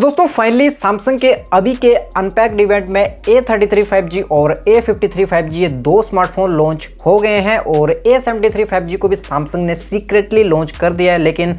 तो दोस्तों finally Samsung के अभी के अनपैक्ड इवेंट में A thirty three five G और A fifty three five G ये दो स्मार्टफोन लॉन्च हो गए हैं और A seventy three five G को भी सैमसंग ने सीक्रेटली लॉन्च कर दिया है लेकिन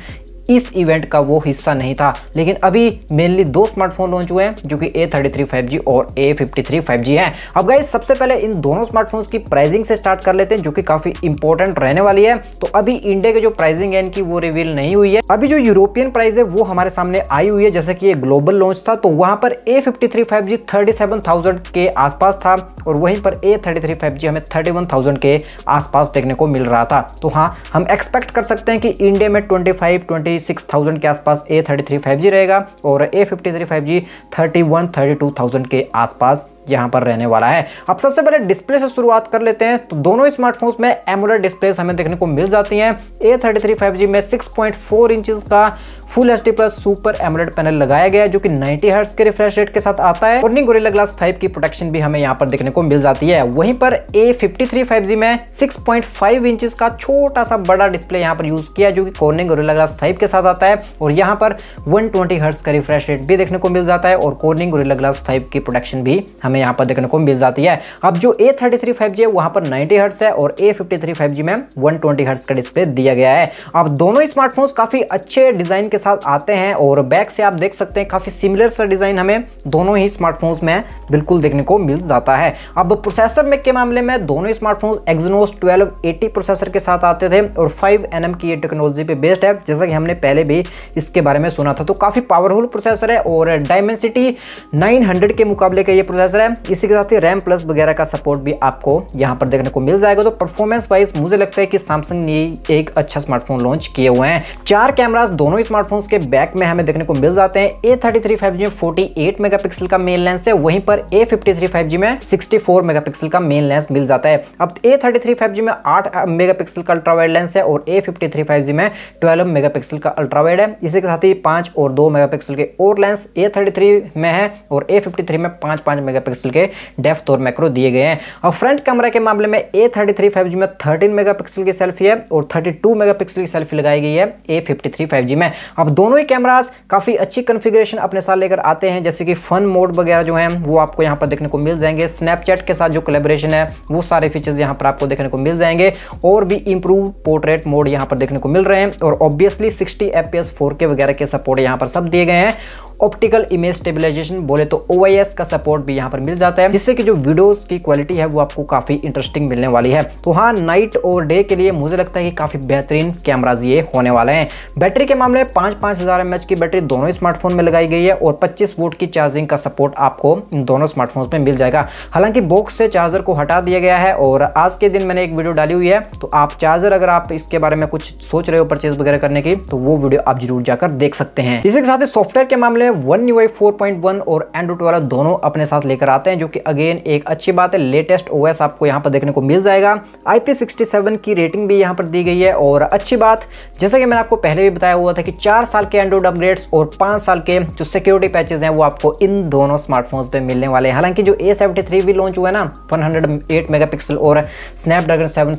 इस इवेंट का वो हिस्सा नहीं था लेकिन अभी मेनली दो स्मार्टफोन लॉन्च हुए हैं जो कि A thirty three five G और A fifty three five G है अब गाइज सबसे पहले इन दोनों स्मार्टफोन्स की प्राइसिंग से स्टार्ट कर लेते हैं जो कि काफ़ी इंपॉर्टेंट रहने वाली है तो अभी इंडिया के जो प्राइसिंग है इनकी वो रिवील नहीं हुई है अभी जो यूरोपियन प्राइस है वो हमारे सामने आई हुई है जैसे कि ये ग्लोबल लॉन्च था तो वहां पर A fifty three five G thirty seven thousand के आसपास था और वहीं पर A thirty three five G हमें थर्टी वन थाउजेंड के आसपास देखने को मिल रहा था तो हाँ हम एक्सपेक्ट कर सकते हैं कि इंडिया में twenty five twenty six thousand के आसपास A thirty three five G रहेगा और A fifty three five G thirty one thirty two thousand के आसपास यहां पर रहने वाला है अब सबसे पहले डिस्प्ले से शुरुआत कर लेते हैं तो दोनों स्मार्टफोन्स में एमोलेड डिस्प्ले हमें देखने को मिल जाती हैं ए थर्टी थ्री में सिक्स पॉइंट का full H D plus super AMOLED panel लगाया गया है जो कि 90 हर्ट्स के रिफ्रेश रेट के साथ आता है और निगोरे ग्लास 5 की प्रोटेक्शन भी हमें यहाँ पर देखने को मिल जाती है वहीं पर ए फिफ्टी में सिक्स पॉइंट फाइव इंचज का छोटा सा बड़ा डिस्प्ले यहाँ पर यूज किया जो कि कोर्निंग गोरेला ग्लास फाइव के साथ आता है और यहाँ पर वन ट्वेंटी का रिफ्रेश रेट भी देखने को मिल जाता है और कोर्निंग गोरेला ग्लास फाइव की प्रोटेक्शन भी हमें हमें यहाँ पर देखने को मिल जाती है अब जो A thirty three five G है वहाँ पर नाइन्टी हर्ट्स है और A fifty three five G में वन ट्वेंटी हर्ट्स का डिस्प्ले दिया गया है अब दोनों स्मार्टफोन काफ़ी अच्छे डिज़ाइन के साथ आते हैं और बैक से आप देख सकते हैं काफ़ी सिमिलर सा डिज़ाइन हमें दोनों ही स्मार्टफोन्स में बिल्कुल देखने को मिल जाता है अब प्रोसेसर में के मामले में दोनों स्मार्टफोन्स एक्जनोस 1280 प्रोसेसर के साथ आते थे और 5 एनएम की ये टेक्नोलॉजी पे बेस्ड है जैसा कि हमने पहले भी इसके बारे में सुना था तो काफ़ी पावरफुल प्रोसेसर है और डायमेंसिटी 900 के मुकाबले का ये प्रोसेसर रैम इसी के साथ ही रैम प्लस वगैरह का सपोर्ट भी आपको यहाँ पर देखने को मिल जाएगा तो परफॉर्मेंस वाइज मुझे लगता है कि सैमसंग ने एक अच्छा स्मार्टफोन लॉन्च किए हुए हैं चार कैमराज दोनों स्मार्टफोन्स के बैक में हमें देखने को मिल जाते हैं A thirty three five G में फोर्टी एट मेगा पिक्सल का मेन लेंस है वहीं पर A fifty three five G में सिक्सटी फोर मेगा पिक्सल का मेन लेंस मिल जाता है अब A thirty three five G में आठ मेगा पिक्सल का अल्ट्रावाइड लेंस है और A fifty three five G में ट्वेल्व मेगा पिक्सल का अल्ट्रावाइड है इसी के साथ ही पांच और दो मेगा पिक्सल के और लेंस ए थर्टी थ्री में है और ए फिफ्टी थ्री में पांच पांच मेगा मेगापिक्सल के डेफ्थ और मैक्रो दिए गए हैं और फ्रंट कैमरा के मामले में A thirty three five G में थर्टीन मेगा पिक्सल की सेल्फी है और थर्टी टू मेगा पिक्सल की सेल्फी लगाई गई है A fifty three five G में अब दोनों ही कैमराज काफ़ी अच्छी कन्फिग्रेशन अपने साथ लेकर आते हैं जैसे कि फन मोड वगैरह जो है वो आपको यहाँ पर देखने को मिल जाएंगे स्नैपचैट के साथ जो कलेब्रेशन है वो सारे फीचर्स यहाँ पर आपको देखने को मिल जाएंगे और भी इंप्रूव पोर्ट्रेट मोड यहाँ पर देखने को मिल रहे हैं और obviously sixty F P S four K वगैरह के सपोर्ट यहाँ पर सब दिए गए हैं ऑप्टिकल इमेज स्टेबलाइजेशन बोले तो ओ का सपोर्ट भी यहाँ पर मिल जाता है जिससे कि जो वीडियोस की क्वालिटी है वो आपको काफ़ी इंटरेस्टिंग मिलने वाली है तो हाँ नाइट और डे के लिए मुझे लगता है कि काफ़ी बेहतरीन कैमराज ये होने वाले हैं बैटरी के मामले पांच पांच हज़ार एम की बैटरी दोनों स्मार्टफोन में लगाई गई है और पच्चीस वोट की चार्जिंग का सपोर्ट आपको इन दोनों स्मार्टफोन में मिल जाएगा हालांकि बॉक्स से चार्जर को हटा दिया गया है और आज के दिन मैंने एक वीडियो डाली हुई है तो आप चार्जर अगर आप इसके बारे में कुछ सोच रहे हो परचेज वगैरह करने की तो वो वीडियो आप जरूर जाकर देख सकते हैं इसी के साथ सॉफ्टवेयर के मामले में वन यू आई और एंड्रॉइड वाला दोनों अपने साथ लेकर आते हैं जो कि अगेन एक अच्छी बात है लेटेस्ट ओएस आपको यहाँ पर देखने को मिल जाएगा आई पी की रेटिंग भी यहाँ पर दी गई है और अच्छी बात जैसा कि मैंने आपको पहले भी बताया हुआ था कि चार साल के एंड्रॉइड अपग्रेड्स और पाँच साल के जो सिक्योरिटी पैचेज हैं वो आपको इन दोनों स्मार्टफोन्स पर मिलने वाले हैं हालांकि जो ए भी लॉन्च हुआ है ना वन मेगापिक्सल और स्नैपड्रैगन सेवन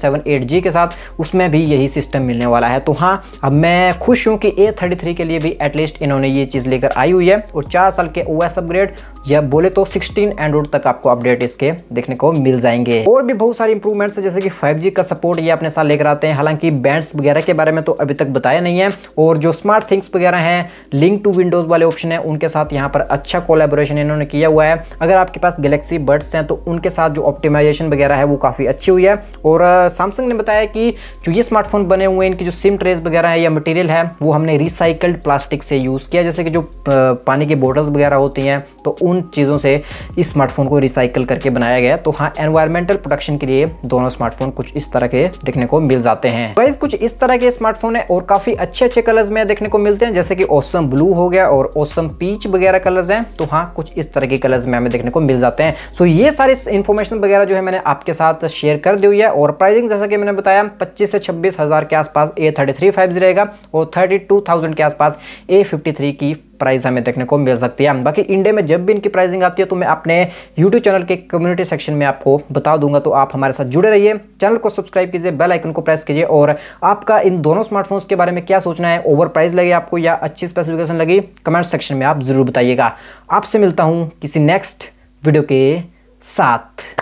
के साथ उसमें भी यही सिस्टम मिलने वाला है तो हाँ अब मैं खुश हूँ कि ए के लिए भी एटलीस्ट इन्होंने ये चीज़ लेकर आई हुई है और चार साल के ओ अपग्रेड या बोले तो सिक्सटीन एंड्रॉइड तक आपको अपडेट इसके देखने को मिल जाएंगे और भी बहुत सारे इंप्रूवमेंट्स है जैसे कि 5G का सपोर्ट ये अपने साथ लेकर आते हैं हालांकि बैंड्स वगैरह के बारे में तो अभी तक बताया नहीं है और जो स्मार्ट थिंग्स वगैरह हैं लिंक टू विंडोज़ वाले ऑप्शन है उनके साथ यहाँ पर अच्छा कोलेबोरेशन इन्होंने किया हुआ है अगर आपके पास गैलेक्सी बर्ड्स हैं तो उनके साथ जो ऑप्टिमाइजेशन वगैरह है वो काफ़ी अच्छी हुई है और सैमसंग ने बताया कि जो ये स्मार्टफोन बने हुए हैं इनकी जो सिम ट्रेस वगैरह है या मटेरियल है वो हमने रिसाइकल्ड प्लास्टिक से यूज़ किया जैसे कि जो पानी की बोटल्स वगैरह होती हैं तो उन चीज़ों से इस स्मार्टफोन को रिसाइकल करके बनाया गया तो हाँ एनवायरमेंटल प्रोडक्शन के लिए दोनों स्मार्टफोन कुछ इस तरह के देखने को मिल जाते हैं वाइज कुछ इस तरह के स्मार्टफोन है और काफी अच्छे अच्छे कलर्स में देखने को मिलते हैं जैसे कि ओसम ब्लू हो गया और ओसम पीच वगैरह कलर्स हैं तो हाँ कुछ इस तरह के कलर्स में हमें देखने को मिल जाते हैं सो ये सारी इन्फॉर्मेशन वगैरह जो है मैंने आपके साथ शेयर कर दी हुई है और प्राइसिंग जैसा कि मैंने बताया पच्चीस से छब्बीस के आसपास ए थर्टी रहेगा और थर्टी के आसपास ए की प्राइस हमें देखने को मिल सकती है बाकी इंडिया में जब भी इनकी प्राइसिंग आती है तो मैं अपने यूट्यूब चैनल के कम्युनिटी सेक्शन में आपको बता दूंगा तो आप हमारे साथ जुड़े रहिए चैनल को सब्सक्राइब कीजिए बेल आइकन को प्रेस कीजिए और आपका इन दोनों स्मार्टफोन्स के बारे में क्या सोचना है ओवर प्राइस लगे आपको या अच्छी स्पेसिफिकेशन लगी कमेंट सेक्शन में आप ज़रूर बताइएगा आपसे मिलता हूँ किसी नेक्स्ट वीडियो के साथ